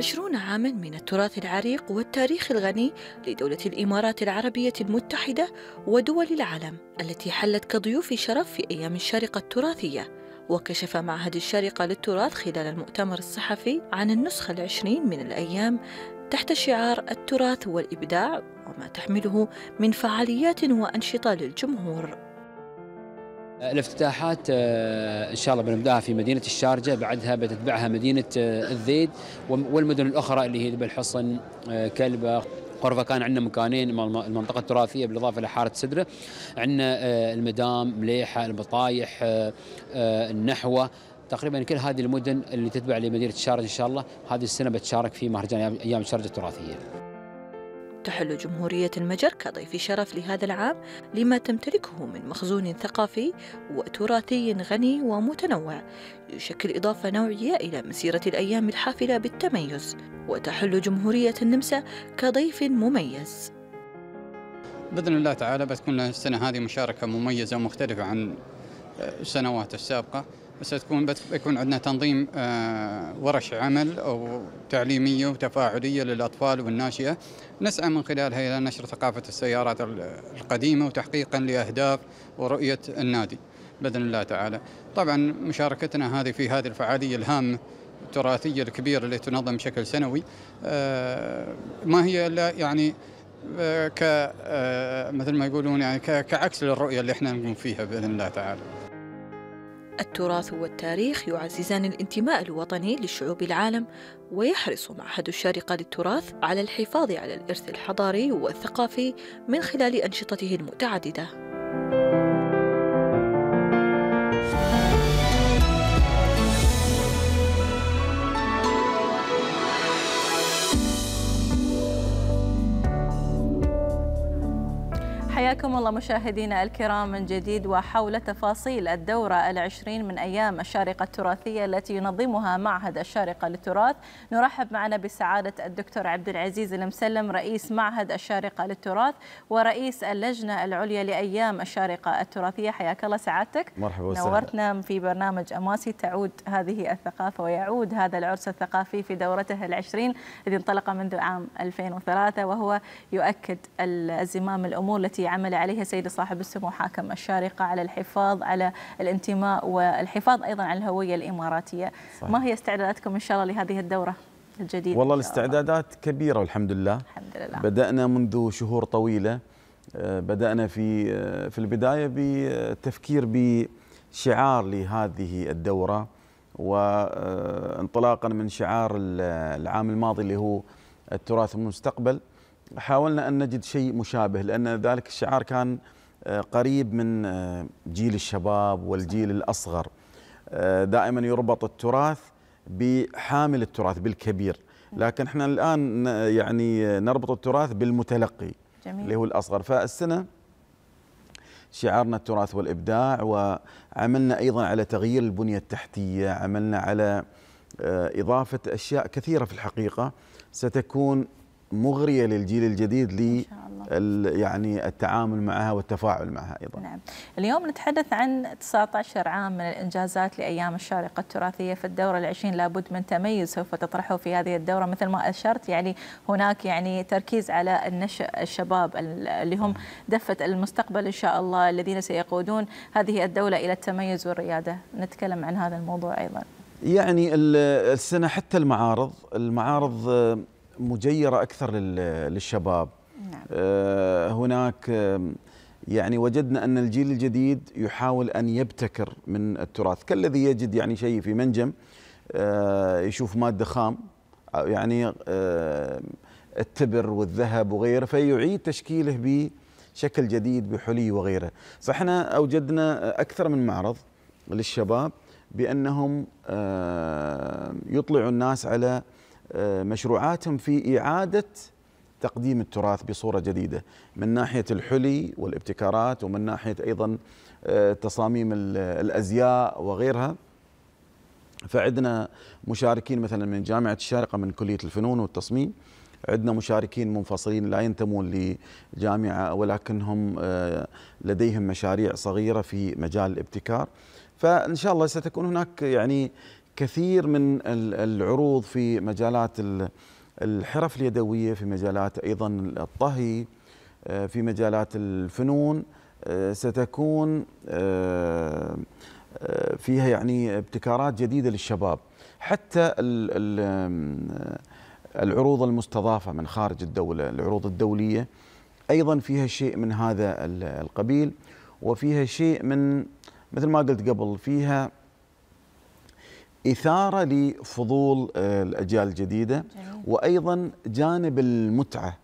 عشرون عاما من التراث العريق والتاريخ الغني لدولة الإمارات العربية المتحدة ودول العالم التي حلت كضيوف شرف في أيام الشارقة التراثية وكشف معهد الشارقة للتراث خلال المؤتمر الصحفي عن النسخة العشرين من الأيام تحت شعار التراث والإبداع وما تحمله من فعاليات وأنشطة للجمهور الافتتاحات آه، ان شاء الله بنبداها في مدينه الشارجه بعدها بتتبعها مدينه آه، الذيد والمدن الاخرى اللي هي بالحصن آه، كلبه قرفة كان عندنا مكانين المنطقة التراثية بالإضافة إلى حارة سدرة عندنا المدام مليحة البطايح النحوة تقريبا كل هذه المدن اللي تتبع لمدينة الشارجة إن شاء الله هذه السنة بتشارك في مهرجان أيام الشارجة التراثية تحل جمهورية المجر كضيف شرف لهذا العام لما تمتلكه من مخزون ثقافي وتراثي غني ومتنوع يشكل إضافة نوعية إلى مسيرة الأيام الحافلة بالتميز وتحل جمهورية النمسا كضيف مميز بإذن الله تعالى بتكون السنة هذه مشاركة مميزة ومختلفة عن السنوات السابقة ستكون بيكون عندنا تنظيم آه، ورش عمل او تعليميه وتفاعليه للاطفال والناشئه نسعى من خلالها الى نشر ثقافه السيارات القديمه وتحقيقا لاهداف ورؤيه النادي باذن الله تعالى. طبعا مشاركتنا هذه في هذه الفعاليه الهامه التراثيه الكبيره اللي تنظم بشكل سنوي آه، ما هي الا يعني آه، ك مثل ما يقولون يعني كعكس للرؤيه اللي احنا نقوم فيها باذن الله تعالى. التراث والتاريخ يعززان الانتماء الوطني لشعوب العالم ويحرص معهد الشارقة للتراث على الحفاظ على الإرث الحضاري والثقافي من خلال أنشطته المتعددة حياكم الله مشاهدينا الكرام من جديد وحول تفاصيل الدورة العشرين من أيام الشارقة التراثية التي ينظمها معهد الشارقة للتراث نرحب معنا بسعادة الدكتور عبد العزيز المسلم رئيس معهد الشارقة للتراث ورئيس اللجنة العليا لأيام الشارقة التراثية حياك الله سعادتك مرحبا وسهلا نورتنا في برنامج أماسي تعود هذه الثقافة ويعود هذا العرس الثقافي في دورته العشرين الذي انطلق منذ عام 2003 وهو يؤكد الزمام الأمور التي عمل عليها سيد صاحب السمو حاكم الشارقة على الحفاظ على الانتماء والحفاظ أيضا على الهوية الإماراتية صحيح. ما هي استعداداتكم إن شاء الله لهذه الدورة؟ الجديدة والله الاستعدادات كبيرة والحمد لله. الحمد لله بدأنا منذ شهور طويلة آه، بدأنا في آه، في البداية بالتفكير بشعار لهذه الدورة وانطلاقا من شعار العام الماضي اللي هو التراث المستقبل حاولنا أن نجد شيء مشابه لأن ذلك الشعار كان آه، قريب من آه، جيل الشباب والجيل الأصغر آه، دائما يربط التراث بحامل التراث بالكبير لكن احنا الآن يعني نربط التراث بالمتلقي جميل. اللي هو الأصغر فالسنة شعارنا التراث والإبداع وعملنا أيضا على تغيير البنية التحتية عملنا على إضافة أشياء كثيرة في الحقيقة ستكون مغريه للجيل الجديد لي يعني التعامل معها والتفاعل معها ايضا. نعم. اليوم نتحدث عن 19 عام من الانجازات لايام الشارقه التراثيه في الدوره العشرين لابد من تميز سوف تطرحه في هذه الدوره مثل ما اشرت يعني هناك يعني تركيز على النشأ الشباب اللي هم دفه المستقبل ان شاء الله الذين سيقودون هذه الدوله الى التميز والرياده، نتكلم عن هذا الموضوع ايضا. يعني السنه حتى المعارض، المعارض مجيرة أكثر للشباب نعم. آه، هناك يعني وجدنا أن الجيل الجديد يحاول أن يبتكر من التراث كالذي يجد يعني شيء في منجم آه، يشوف مادة خام آه، يعني التبر والذهب وغيره فيعيد تشكيله بشكل جديد بحلي وغيره فإحنا أوجدنا أكثر من معرض للشباب بأنهم يطلعوا الناس على آه، مشروعاتهم في إعادة تقديم التراث بصورة جديدة من ناحية الحلي والابتكارات ومن ناحية أيضا آه، تصاميم الأزياء وغيرها فعندنا مشاركين مثلا من جامعة الشارقة من كلية الفنون والتصميم عندنا مشاركين منفصلين لا ينتمون لجامعة ولكنهم آه، لديهم مشاريع صغيرة في مجال الابتكار فإن شاء الله ستكون هناك يعني كثير من العروض في مجالات الحرف اليدوية في مجالات أيضا الطهي آه، في مجالات الفنون آه، ستكون آه، فيها يعني ابتكارات جديدة للشباب حتى العروض المستضافة من خارج الدولة العروض الدولية أيضا فيها شيء من هذا القبيل وفيها شيء من مثل ما قلت قبل فيها إثارة لفضول آه، الأجيال الجديدة جميل. وأيضا جانب المتعة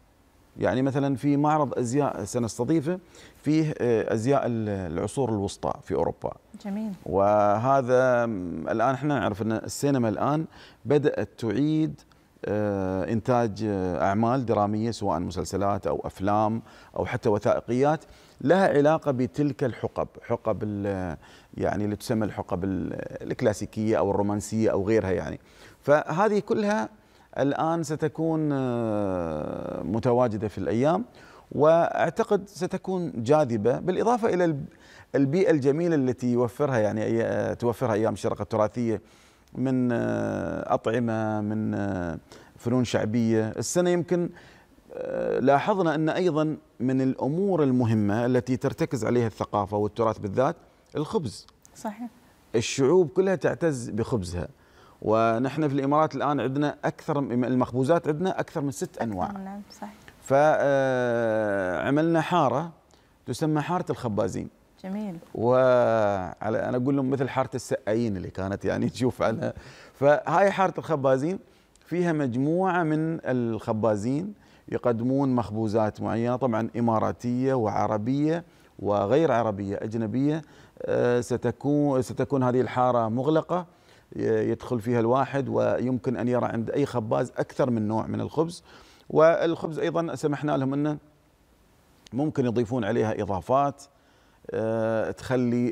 يعني مثلا في معرض أزياء سنستضيفه فيه آه، أزياء العصور الوسطى في أوروبا جميل وهذا الآن احنا نعرف أن السينما الآن بدأت تعيد آه، إنتاج أعمال درامية سواء مسلسلات أو أفلام أو حتى وثائقيات لها علاقه بتلك الحقب حقب يعني اللي تسمى الحقب الكلاسيكيه او الرومانسيه او غيرها يعني فهذه كلها الان ستكون آه، متواجده في الايام واعتقد ستكون جاذبه بالاضافه الى البيئه الجميله التي يوفرها يعني توفرها ايام الشرق التراثيه من آه، اطعمه من آه، فنون شعبيه السنه يمكن آه، لاحظنا أن أيضا من الأمور المهمة التي ترتكز عليها الثقافة والتراث بالذات الخبز صحيح الشعوب كلها تعتز بخبزها ونحن في الإمارات الآن عندنا أكثر المخبوزات عندنا أكثر من ست أنواع نعم صحيح فعملنا آه، حارة تسمى حارة الخبازين جميل وعلى انا اقول لهم مثل حاره السقايين اللي كانت يعني تشوف عنها فهاي حاره الخبازين فيها مجموعه من الخبازين يقدمون مخبوزات معينه طبعا اماراتيه وعربيه وغير عربيه اجنبيه آه، ستكون ستكون هذه الحاره مغلقه يدخل فيها الواحد ويمكن ان يرى عند اي خباز اكثر من نوع من الخبز والخبز ايضا سمحنا لهم انه ممكن يضيفون عليها اضافات آه، تخلي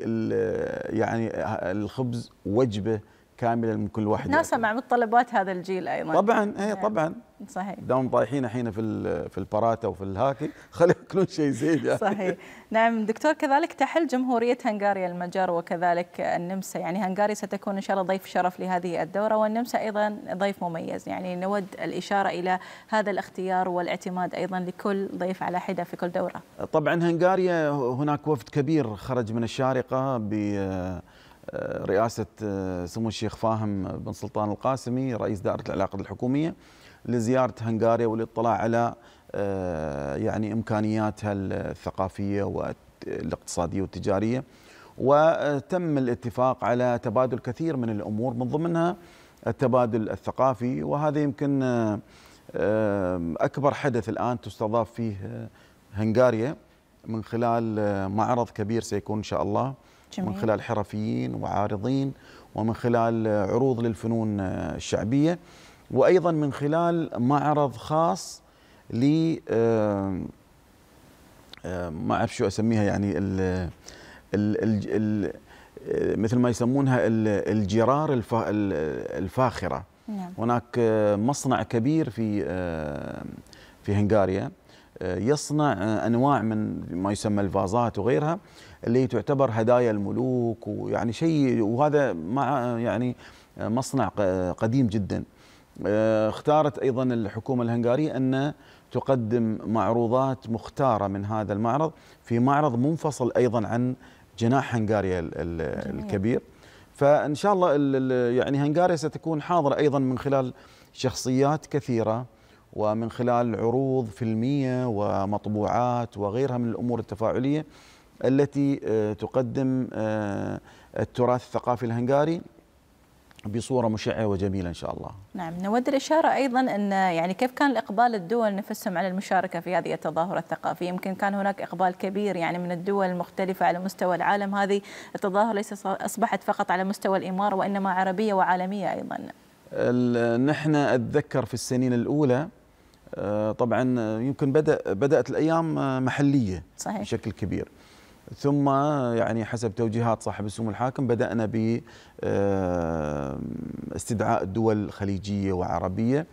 يعني الخبز وجبه كامله من كل واحد ناسا مع متطلبات هذا الجيل ايضا طبعا اي يعني طبعا صحيح دام طايحين الحين في في البراتا وفي الهاكي خلي ياكلون شيء زين يعني. صحيح نعم دكتور كذلك تحل جمهوريه هنغاريا المجر وكذلك النمسا يعني هنغاريا ستكون ان شاء الله ضيف شرف لهذه الدوره والنمسا ايضا ضيف مميز يعني نود الاشاره الى هذا الاختيار والاعتماد ايضا لكل ضيف على حده في كل دوره طبعا هنغاريا هناك وفد كبير خرج من الشارقه ب آه، رئاسة آه، سمو الشيخ فاهم بن سلطان القاسمي رئيس دائرة العلاقات الحكومية لزيارة هنغاريا والاطلاع على آه، يعني إمكانياتها الثقافية والاقتصادية والتجارية وتم الاتفاق على تبادل كثير من الأمور من ضمنها التبادل الثقافي وهذا يمكن أكبر حدث الآن تستضاف فيه هنغاريا من خلال معرض كبير سيكون إن شاء الله جميل. من خلال حرفيين وعارضين ومن خلال عروض للفنون الشعبية وأيضا من خلال معرض خاص ل آه، آه، ما أعرف شو أسميها يعني الـ الـ الـ الـ آه، مثل ما يسمونها الجرار الفاخرة نعم. هناك مصنع كبير في في هنغاريا يصنع انواع من ما يسمى الفازات وغيرها اللي تعتبر هدايا الملوك ويعني شيء وهذا مع يعني مصنع قديم جدا آه، اختارت ايضا الحكومه الهنغاريه ان تقدم معروضات مختاره من هذا المعرض في معرض منفصل ايضا عن جناح هنغاريا الكبير فان شاء الله يعني هنغاريا ستكون حاضره ايضا من خلال شخصيات كثيره ومن خلال عروض فيلميه ومطبوعات وغيرها من الامور التفاعليه التي آه، تقدم آه، التراث الثقافي الهنغاري بصوره مشعه وجميله ان شاء الله. نعم، نود الاشاره ايضا ان آه، يعني كيف كان الاقبال الدول نفسهم على المشاركه في هذه التظاهره الثقافيه، يمكن كان هناك اقبال كبير يعني من الدول المختلفه على مستوى العالم، هذه التظاهره ليس اصبحت فقط على مستوى الاماره وانما عربيه وعالميه ايضا. نحن اتذكر في السنين الاولى طبعا يمكن بدا بدات الايام محليه صحيح. بشكل كبير. ثم يعني حسب توجيهات صاحب السمو الحاكم بدأنا ب آه، استدعاء الدول الخليجيه وعربية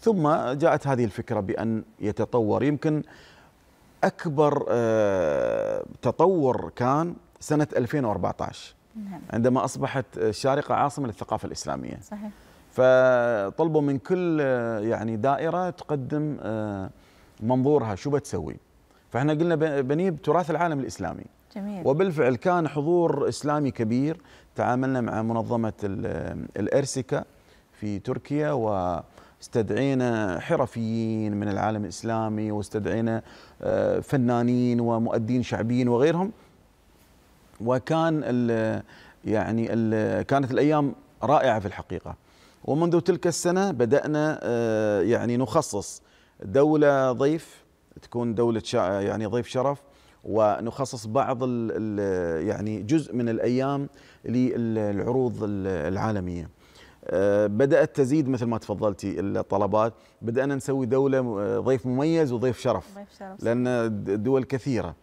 ثم جاءت هذه الفكرة بأن يتطور يمكن أكبر آه، تطور كان سنة 2014 نعم. عندما أصبحت الشارقة عاصمة للثقافة الإسلامية صحيح فطلبوا من كل آه، يعني دائرة تقدم منظورها شو بتسوي فاحنا قلنا بنيب تراث العالم الإسلامي جميل. وبالفعل كان حضور إسلامي كبير تعاملنا مع منظمة الأرسكة في تركيا و استدعينا حرفيين من العالم الإسلامي واستدعينا آه، فنانين ومؤدين شعبيين وغيرهم وكان الـ يعني الـ كانت الأيام رائعة في الحقيقة ومنذ تلك السنة بدأنا آه، يعني نخصص دولة ضيف تكون دولة يعني ضيف شرف ونخصص بعض ال الـ يعني جزء من الايام للعروض العالميه. آه، بدات تزيد مثل ما تفضلتي الطلبات بدانا نسوي دوله آه، ضيف مميز وضيف شرف ضيف شرف لان الدول كثيره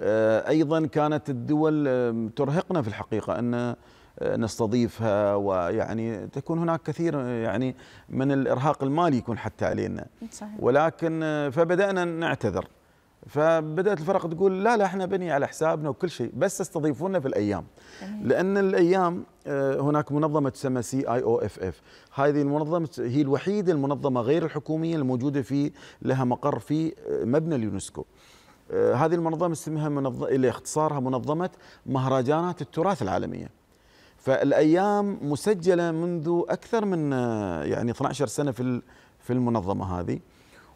آه، ايضا كانت الدول ترهقنا في الحقيقه ان نستضيفها ويعني تكون هناك كثير يعني من الارهاق المالي يكون حتى علينا صحيح. ولكن فبدانا نعتذر فبدات الفرق تقول لا لا احنا بني على حسابنا وكل شيء بس استضيفونا في الايام لان الايام آه، هناك منظمه تسمى سي اي او اف اف هذه المنظمه هي الوحيده المنظمه غير الحكوميه الموجوده في لها مقر في آه، مبنى اليونسكو آه، هذه المنظمه اسمها منظمه اللي اختصارها منظمه مهرجانات التراث العالميه فالايام مسجله منذ اكثر من يعني 12 سنه في في المنظمه هذه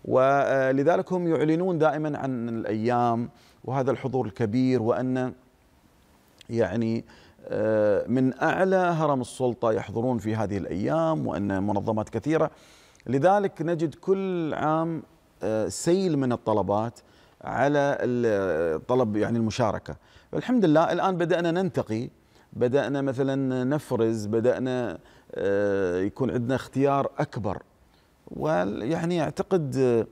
ولذلك هم يعلنون دائما عن الايام وهذا الحضور الكبير وان يعني آه، من اعلى هرم السلطه يحضرون في هذه الايام وان منظمات كثيره لذلك نجد كل عام آه، سيل من الطلبات على طلب يعني المشاركه الحمد لله الان بدانا ننتقي بدانا مثلا نفرز بدانا آه، يكون عندنا اختيار اكبر ويعني اعتقد آه،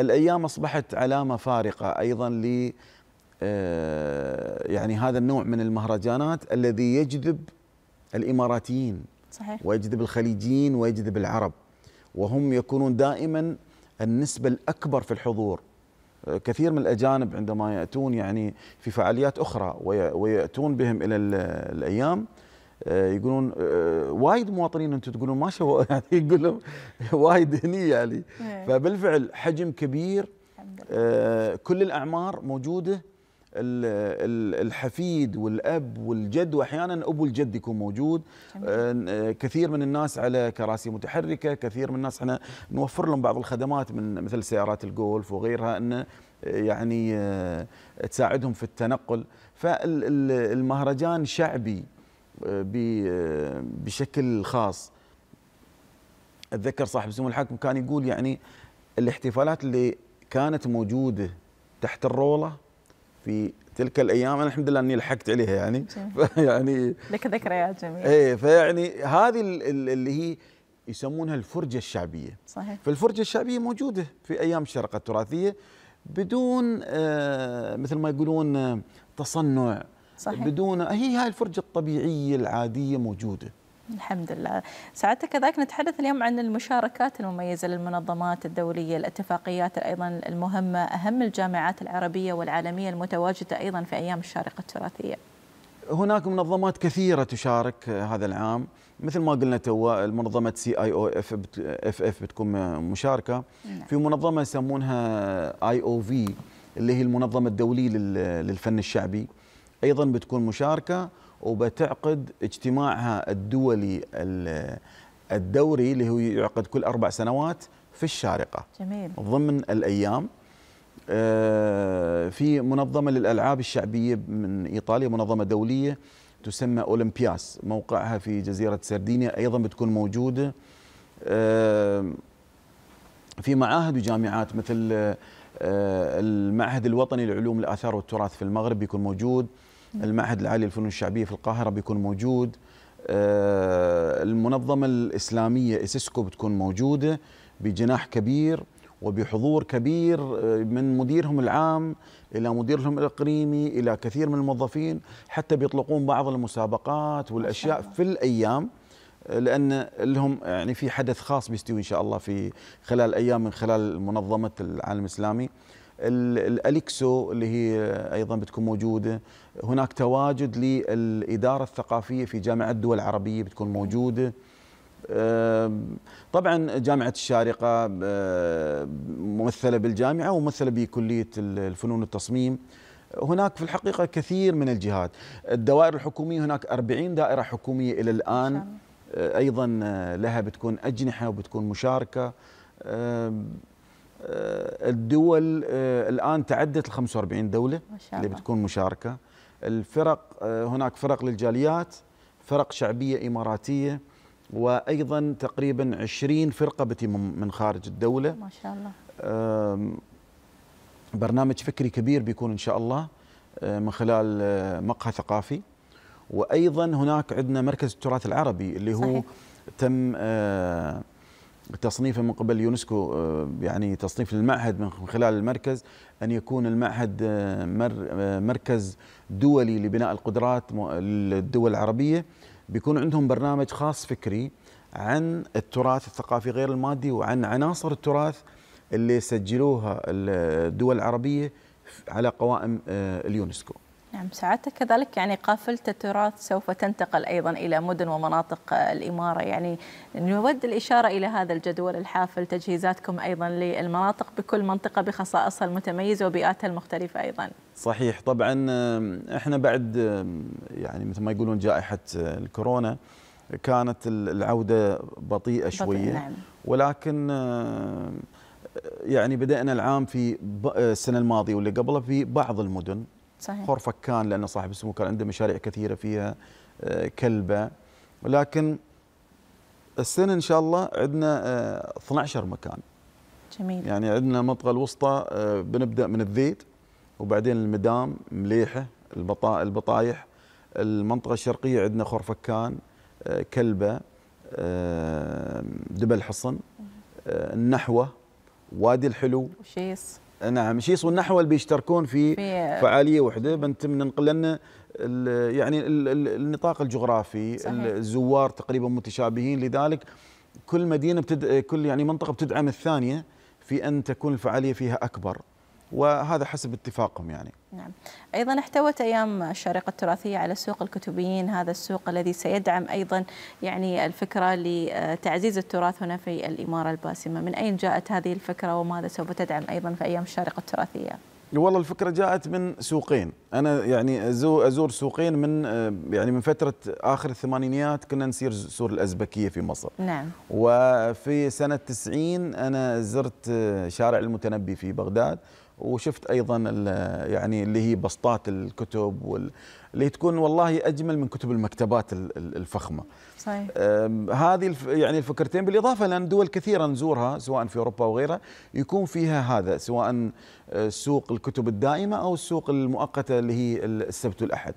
الايام اصبحت علامه فارقه ايضا ل آه، يعني هذا النوع من المهرجانات الذي يجذب الاماراتيين صحيح ويجذب الخليجيين ويجذب العرب وهم يكونون دائما النسبه الاكبر في الحضور آه، كثير من الاجانب عندما ياتون يعني في فعاليات اخرى وياتون بهم الى الايام آه، يقولون آه، وايد مواطنين انتم تقولون ما شافوا يعني يقول لهم وايد هني يعني إيه. فبالفعل حجم كبير آه، كل الاعمار موجوده الحفيد والاب والجد واحيانا ابو الجد يكون موجود كثير من الناس على كراسي متحركه كثير من الناس احنا نوفر لهم بعض الخدمات من مثل سيارات الجولف وغيرها انه يعني تساعدهم في التنقل فالمهرجان شعبي بشكل خاص اتذكر صاحب سمو الحاكم كان يقول يعني الاحتفالات اللي كانت موجوده تحت الروله في تلك الايام انا الحمد لله اني لحقت عليها يعني يعني لك ذكريات جميله ايه فيعني هذه اللي هي يسمونها الفرجه الشعبيه صحيح فالفرجه الشعبيه موجوده في ايام الشرقه التراثيه بدون آه، مثل ما يقولون آه، تصنع صحيح. بدون هي هاي الفرجة الطبيعية العادية موجودة الحمد لله سعادتك كذلك نتحدث اليوم عن المشاركات المميزة للمنظمات الدولية الاتفاقيات أيضا المهمة أهم الجامعات العربية والعالمية المتواجدة أيضا في أيام الشارقة التراثية هناك منظمات كثيرة تشارك هذا العام مثل ما قلنا تو منظمة سي اي او اف اف اف بتكون مشاركة نعم. في منظمة يسمونها اي او في اللي هي المنظمة الدولية للفن الشعبي ايضا بتكون مشاركه وبتعقد اجتماعها الدولي الدوري اللي هو يعقد كل اربع سنوات في الشارقه جميل ضمن الايام آه، في منظمه للالعاب الشعبيه من ايطاليا منظمه دوليه تسمى اولمبياس موقعها في جزيره سردينيا ايضا بتكون موجوده آه، في معاهد وجامعات مثل آه، المعهد الوطني لعلوم الاثار والتراث في المغرب بيكون موجود المعهد العالي للفنون الشعبيه في القاهره بيكون موجود آه، المنظمه الاسلاميه اسسكو بتكون موجوده بجناح كبير وبحضور كبير آه، من مديرهم العام الى مديرهم الاقليمي الى كثير من الموظفين حتى بيطلقون بعض المسابقات والاشياء في الايام لان لهم يعني في حدث خاص بيستوي ان شاء الله في خلال ايام من خلال منظمه العالم الاسلامي الاليكسو اللي هي ايضا بتكون موجوده هناك تواجد للاداره الثقافيه في جامعه الدول العربيه بتكون موجوده طبعا جامعه الشارقه ممثله بالجامعه وممثله بكليه الفنون والتصميم هناك في الحقيقه كثير من الجهات الدوائر الحكوميه هناك 40 دائره حكوميه الى الان شامل. آه، ايضا آه، لها بتكون اجنحه وبتكون مشاركه آه، الدول الان تعدت ال 45 دوله ما شاء الله. اللي بتكون مشاركه الفرق هناك فرق للجاليات فرق شعبيه اماراتيه وايضا تقريبا 20 فرقه بتي من خارج الدوله ما شاء الله برنامج فكري كبير بيكون ان شاء الله من خلال مقهى ثقافي وايضا هناك عندنا مركز التراث العربي اللي هو صحيح. تم آه، تصنيفه من قبل اليونسكو آه، يعني تصنيف للمعهد من خلال المركز ان يكون المعهد آه، مركز دولي لبناء القدرات للدول العربيه بيكون عندهم برنامج خاص فكري عن التراث الثقافي غير المادي وعن عناصر التراث اللي سجلوها الدول العربيه على قوائم اليونسكو. نعم سعادتك كذلك يعني قافلة التراث سوف تنتقل أيضا إلى مدن ومناطق الإمارة يعني نود الإشارة إلى هذا الجدول الحافل تجهيزاتكم أيضا للمناطق بكل منطقة بخصائصها المتميزة وبيئاتها المختلفة أيضا صحيح طبعا إحنا بعد يعني مثل ما يقولون جائحة آه، الكورونا كانت العودة بطيئة شوية بطيئة نعم. ولكن يعني بدأنا العام في آه، السنة الماضية واللي قبلها في بعض المدن صحيح. خور فكان لأن صاحب السمو كان عنده مشاريع كثيرة فيها آه، كلبة ولكن السنة إن شاء الله عندنا 12 آه، مكان جميل يعني عندنا المنطقة الوسطى آه، بنبدأ من الذيت وبعدين المدام مليحة البطايح المنطقة الشرقية عندنا خورفكان كلبة دبل حصن النحوة وادي الحلو وشيس نعم شيص اللي بيشتركون في, في فعاليه وحده بنتم ننقل لنا يعني النطاق الجغرافي صحيح. الزوار تقريبا متشابهين لذلك كل مدينه بتد... كل يعني منطقه بتدعم الثانيه في ان تكون الفعاليه فيها اكبر وهذا حسب اتفاقهم يعني نعم أيضا احتوت أيام الشارقة التراثية على سوق الكتبيين هذا السوق الذي سيدعم أيضا يعني الفكرة لتعزيز التراث هنا في الإمارة الباسمة من أين جاءت هذه الفكرة وماذا سوف تدعم أيضا في أيام الشارقة التراثية والله الفكرة جاءت من سوقين أنا يعني أزور سوقين من آه، يعني من فترة آخر الثمانينيات كنا نسير سور الأزبكية في مصر نعم وفي سنة 90 أنا زرت آه، شارع المتنبي في بغداد وشفت ايضا يعني اللي هي بسطات الكتب اللي تكون والله اجمل من كتب المكتبات الفخمه. صحيح. هذه الف... يعني الفكرتين بالاضافه لان دول كثيره نزورها سواء في اوروبا وغيرها يكون فيها هذا سواء سوق الكتب الدائمه او السوق المؤقته اللي هي السبت والاحد.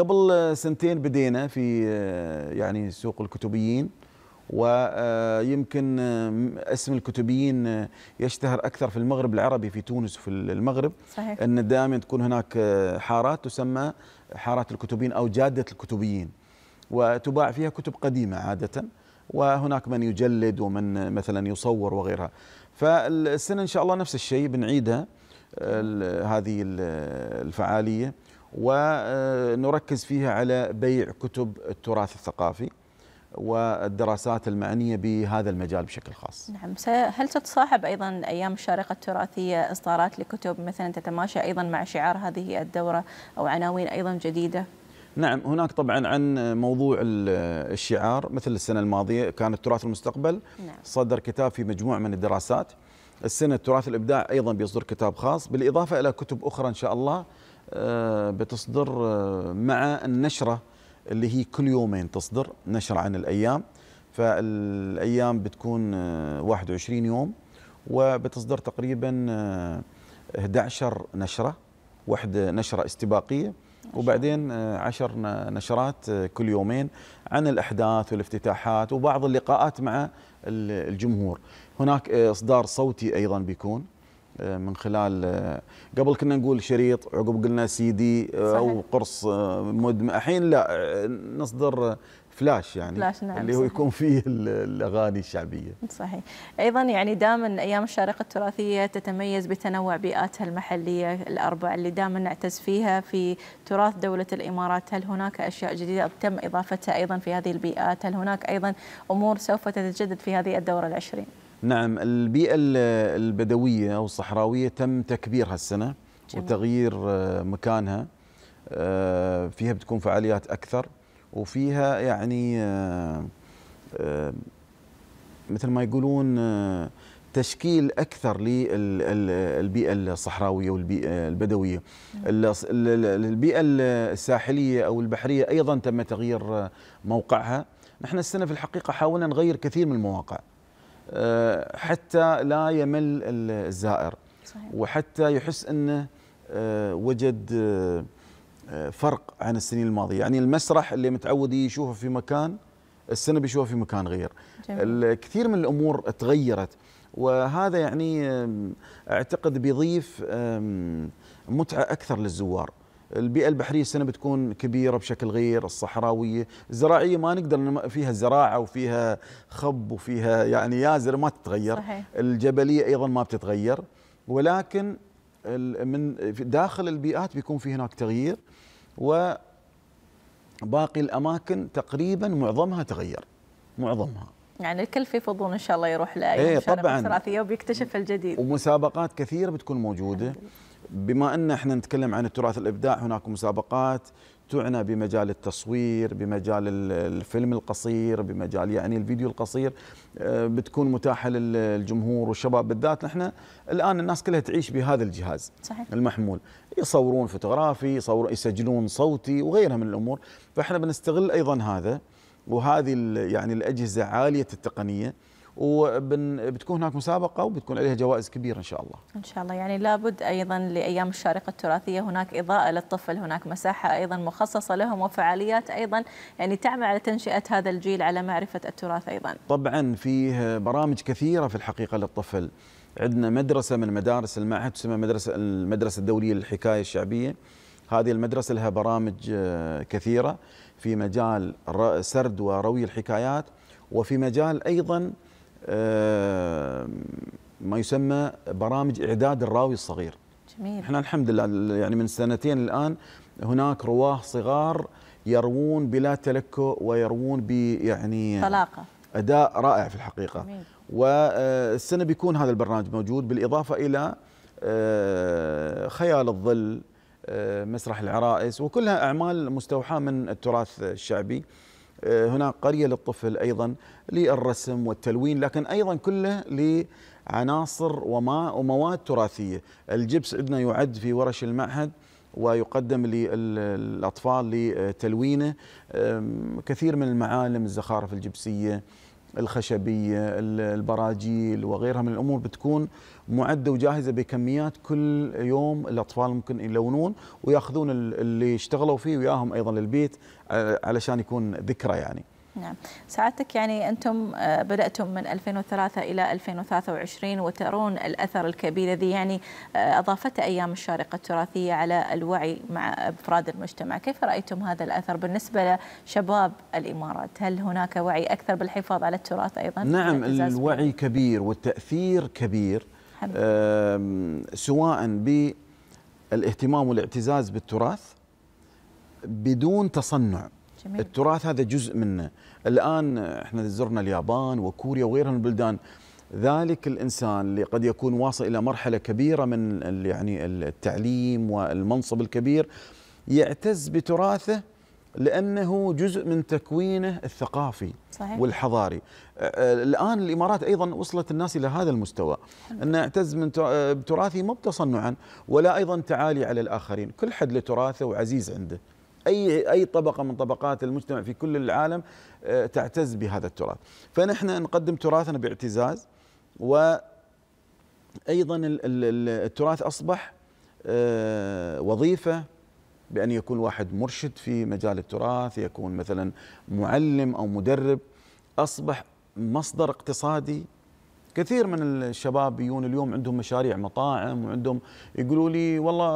قبل سنتين بدينا في أه، يعني سوق الكتبيين ويمكن اسم الكتبيين يشتهر اكثر في المغرب العربي في تونس وفي المغرب صحيح. ان دائما تكون هناك حارات تسمى حارات الكتبيين او جاده الكتبيين وتباع فيها كتب قديمه عاده وهناك من يجلد ومن مثلا يصور وغيرها فالسنه ان شاء الله نفس الشيء بنعيدها هذه الفعاليه ونركز فيها على بيع كتب التراث الثقافي والدراسات المعنية بهذا المجال بشكل خاص نعم هل تتصاحب أيضا أيام الشارقة التراثية إصدارات لكتب مثلا تتماشى أيضا مع شعار هذه الدورة أو عناوين أيضا جديدة؟ نعم هناك طبعا عن موضوع الشعار مثل السنة الماضية كان التراث المستقبل نعم. صدر كتاب في مجموعة من الدراسات السنة التراث الإبداع أيضا بيصدر كتاب خاص بالإضافة إلى كتب أخرى إن شاء الله آه، بتصدر آه، مع النشرة اللي هي كل يومين تصدر نشر عن الايام فالايام بتكون 21 آه، يوم وبتصدر تقريبا 11 آه، نشره واحده نشره استباقيه وبعدين آه، عشر نشرات كل يومين عن الأحداث والافتتاحات وبعض اللقاءات مع الجمهور هناك إصدار صوتي أيضا بيكون آه، من خلال آه، قبل كنا نقول شريط عقب قلنا سي دي آه، او قرص مدمج الحين لا نصدر فلاش يعني فلاش نعم اللي هو يكون فيه الاغاني الشعبيه صحيح ايضا يعني دائما ايام الشارقه التراثيه تتميز بتنوع بيئاتها المحليه الاربع اللي دائما نعتز فيها في تراث دوله الامارات هل هناك اشياء جديده تم اضافتها ايضا في هذه البيئات هل هناك ايضا امور سوف تتجدد في هذه الدوره العشرين نعم البيئة البدوية أو الصحراوية تم تكبيرها السنة جميل. وتغيير آه، مكانها آه، فيها بتكون فعاليات أكثر وفيها يعني آه، مثل ما يقولون تشكيل اكثر للبيئه الصحراويه والبيئه البدويه. نعم. البيئه الساحليه او البحريه ايضا تم تغيير موقعها، نحن السنه في الحقيقه حاولنا نغير كثير من المواقع. آه، حتى لا يمل الزائر صحيح. وحتى يحس انه آه، وجد آه، فرق عن السنين الماضيه يعني المسرح اللي متعود يشوفه في مكان السنه بيشوفه في مكان غير جميل. كثير من الامور تغيرت وهذا يعني اعتقد بيضيف متعه اكثر للزوار البيئة البحرية السنة بتكون كبيرة بشكل غير الصحراوية الزراعية ما نقدر فيها زراعة وفيها خب وفيها يعني يازر ما تتغير صحيح. الجبلية أيضا ما بتتغير ولكن من داخل البيئات بيكون في هناك تغيير وباقي الأماكن تقريبا معظمها تغير معظمها يعني الكل في فضول ان شاء الله يروح لاي ايه طبعا وبيكتشف الجديد ومسابقات كثيره بتكون موجوده بما ان احنا نتكلم عن التراث الابداع هناك مسابقات تعنى بمجال التصوير بمجال الفيلم القصير بمجال يعني الفيديو القصير آه، بتكون متاحه للجمهور والشباب بالذات نحن الان الناس كلها تعيش بهذا الجهاز صحيح. المحمول يصورون فوتوغرافي يصور يسجلون صوتي وغيرها من الامور فاحنا بنستغل ايضا هذا وهذه يعني الاجهزه عاليه التقنيه وبتكون هناك مسابقه وبتكون عليها جوائز كبيره ان شاء الله. ان شاء الله يعني لابد ايضا لايام الشارقه التراثيه هناك اضاءه للطفل، هناك مساحه ايضا مخصصه لهم وفعاليات ايضا يعني تعمل على تنشئه هذا الجيل على معرفه التراث ايضا. طبعا فيه برامج كثيره في الحقيقه للطفل. عندنا مدرسه من مدارس المعهد تسمى مدرسه المدرسه الدوليه للحكايه الشعبيه. هذه المدرسه لها برامج آه، كثيره في مجال سرد وروي الحكايات وفي مجال ايضا ما يسمى برامج إعداد الراوي الصغير جميل احنا الحمد لله يعني من سنتين الآن هناك رواه صغار يروون بلا تلكؤ ويروون ب يعني طلاقة أداء رائع في الحقيقة والسنة بيكون هذا البرنامج موجود بالإضافة إلى آه، خيال الظل آه، مسرح العرائس وكلها أعمال مستوحاة من التراث الشعبي آه، هناك قرية للطفل أيضا للرسم والتلوين لكن أيضا كله لعناصر ومواد تراثية الجبس عندنا يعد في ورش المعهد ويقدم للأطفال لتلوينه كثير من المعالم الزخارف الجبسية الخشبية البراجيل وغيرها من الأمور بتكون معده وجاهزه بكميات كل يوم الاطفال ممكن يلونون وياخذون اللي اشتغلوا فيه وياهم ايضا للبيت آه، علشان يكون ذكرى يعني. نعم سعادتك يعني أنتم آه، بدأتم من 2003 إلى 2023 وترون الأثر الكبير الذي يعني آه، أضافته أيام الشارقة التراثية على الوعي مع أفراد المجتمع كيف رأيتم هذا الأثر بالنسبة لشباب الإمارات هل هناك وعي أكثر بالحفاظ على التراث أيضا؟ نعم الوعي كبير والتأثير كبير سواء بالاهتمام والاعتزاز بالتراث بدون تصنع جميل. التراث هذا جزء منه الآن احنا زرنا اليابان وكوريا وغيرها من البلدان ذلك الإنسان اللي قد يكون واصل إلى مرحلة كبيرة من يعني التعليم والمنصب الكبير يعتز بتراثه لانه جزء من تكوينه الثقافي صحيح. والحضاري الان الامارات ايضا وصلت الناس الى هذا المستوى ان اعتز من تراثي مو بتصنعا ولا ايضا تعالي على الاخرين كل حد له تراثه وعزيز عنده اي اي طبقه من طبقات المجتمع في كل العالم تعتز بهذا التراث فنحن نقدم تراثنا باعتزاز و ايضا التراث اصبح وظيفه بأن يكون واحد مرشد في مجال التراث يكون مثلا معلم أو مدرب أصبح مصدر اقتصادي كثير من الشباب يجون اليوم عندهم مشاريع مطاعم وعندهم يقولوا لي والله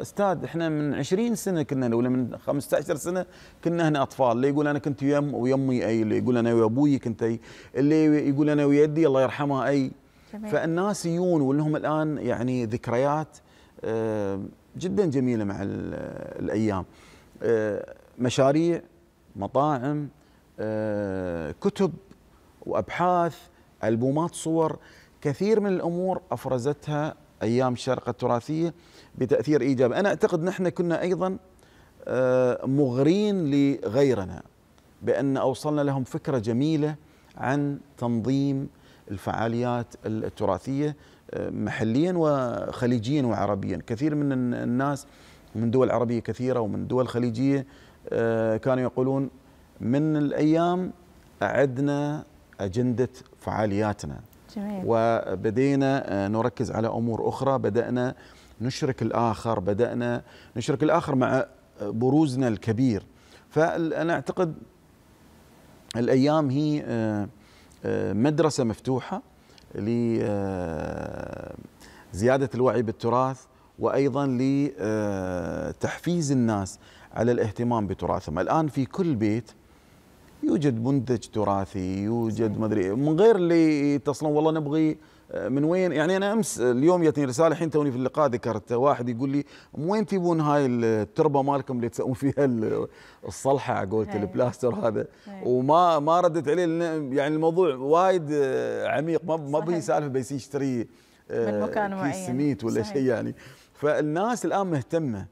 استاذ احنا من 20 سنه كنا ولا من 15 سنه كنا هنا اطفال اللي يقول انا كنت يم ويمي اي اللي يقول انا ويا ابوي كنت اي اللي يقول انا ويدي الله يرحمها اي جميل. فالناس يجون ولهم الان يعني ذكريات آه، جدا جميله مع الايام آه، مشاريع مطاعم آه، كتب وابحاث البومات صور كثير من الامور افرزتها ايام الشرق التراثيه بتاثير ايجابي، انا اعتقد نحن كنا ايضا آه، مغرين لغيرنا بان اوصلنا لهم فكره جميله عن تنظيم الفعاليات التراثيه محليا وخليجيا وعربيا كثير من الناس من دول عربية كثيرة ومن دول خليجية آه، كانوا يقولون من الأيام أعدنا أجندة فعالياتنا جميل. وبدينا آه، نركز على أمور أخرى بدأنا نشرك الآخر بدأنا نشرك الآخر مع بروزنا الكبير فأنا أعتقد الأيام هي آه، مدرسة مفتوحة لزيادة الوعي بالتراث وأيضا لتحفيز الناس على الاهتمام بتراثهم الآن في كل بيت يوجد منتج تراثي يوجد مدري من غير اللي يتصلون والله نبغي من وين يعني انا امس اليوم جتني رساله حين توني في اللقاء ذكرت واحد يقول لي من وين تجيبون هاي التربه مالكم اللي تسوون فيها الصلحه على قولت إيه. البلاستر هذا هي. إيه. وما ما ردت عليه يعني الموضوع وايد عميق ما ما به سالفه بس يشتري من آه، مكان معين سميت ولا شيء يعني فالناس الان مهتمه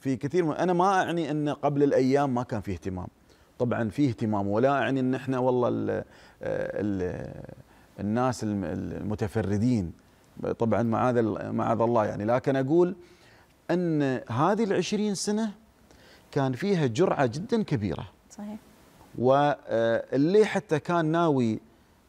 في كثير من انا ما اعني ان قبل الايام ما كان في اهتمام طبعا في اهتمام ولا اعني ان احنا والله ال آه، الناس المتفردين طبعا معاذ معاذ الله يعني لكن اقول ان هذه العشرين سنه كان فيها جرعه جدا كبيره صحيح واللي آه، حتى كان ناوي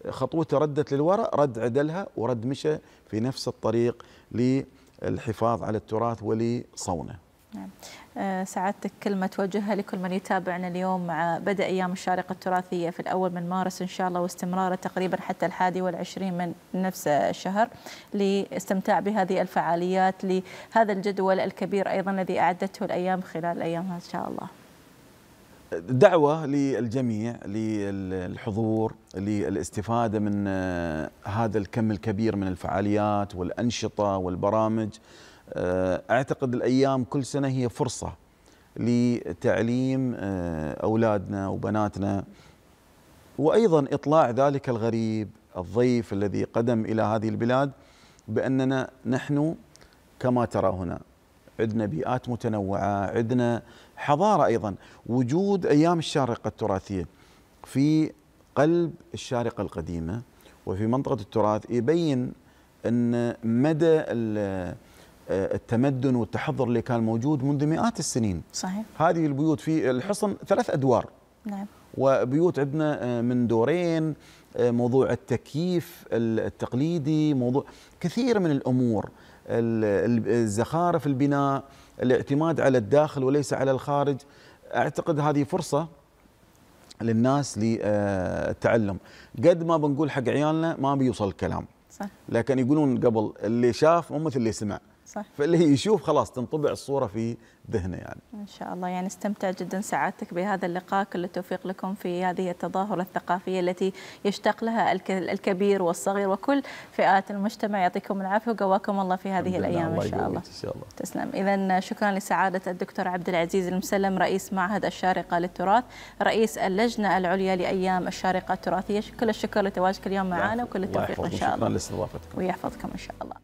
خطوته ردت للوراء رد عدلها ورد مشى في نفس الطريق للحفاظ على التراث ولصونه نعم. آه، سعادتك كلمة توجهها لكل من يتابعنا اليوم مع بدء أيام الشارقة التراثية في الأول من مارس إن شاء الله واستمراره تقريبا حتى الحادي والعشرين من نفس الشهر لاستمتاع بهذه الفعاليات لهذا الجدول الكبير أيضا الذي أعدته الأيام خلال الأيام إن شاء الله دعوة للجميع للحضور للاستفادة من آه، هذا الكم الكبير من الفعاليات والأنشطة والبرامج آه، اعتقد الايام كل سنه هي فرصه لتعليم آه، اولادنا وبناتنا وايضا اطلاع ذلك الغريب الضيف الذي قدم الى هذه البلاد باننا نحن كما ترى هنا عندنا بيئات متنوعه، عندنا حضاره ايضا، وجود ايام الشارقه التراثيه في قلب الشارقه القديمه وفي منطقه التراث يبين ان مدى التمدن والتحضر اللي كان موجود منذ مئات السنين صحيح هذه البيوت في الحصن ثلاث أدوار نعم وبيوت عندنا آه، من دورين آه، موضوع التكييف التقليدي موضوع كثير من الأمور الزخارف البناء الاعتماد على الداخل وليس على الخارج أعتقد هذه فرصة للناس للتعلم قد ما بنقول حق عيالنا ما بيوصل الكلام صح. لكن يقولون قبل اللي شاف مو مثل اللي سمع صح فاللي يشوف خلاص تنطبع الصوره في ذهنه يعني ان شاء الله يعني استمتع جدا سعادتك بهذا اللقاء كل التوفيق لكم في هذه التظاهره الثقافيه التي يشتاق لها الكبير والصغير وكل فئات المجتمع يعطيكم العافيه وقواكم الله في هذه الايام الله ان شاء الله ان شاء الله تسلم اذا شكرا لسعاده الدكتور عبد العزيز المسلم رئيس معهد الشارقه للتراث رئيس اللجنه العليا لايام الشارقه التراثيه كل الشكر لتواجدك اليوم معنا وكل التوفيق ان شاء الله شكرا لاستضافتكم ويحفظكم ان شاء الله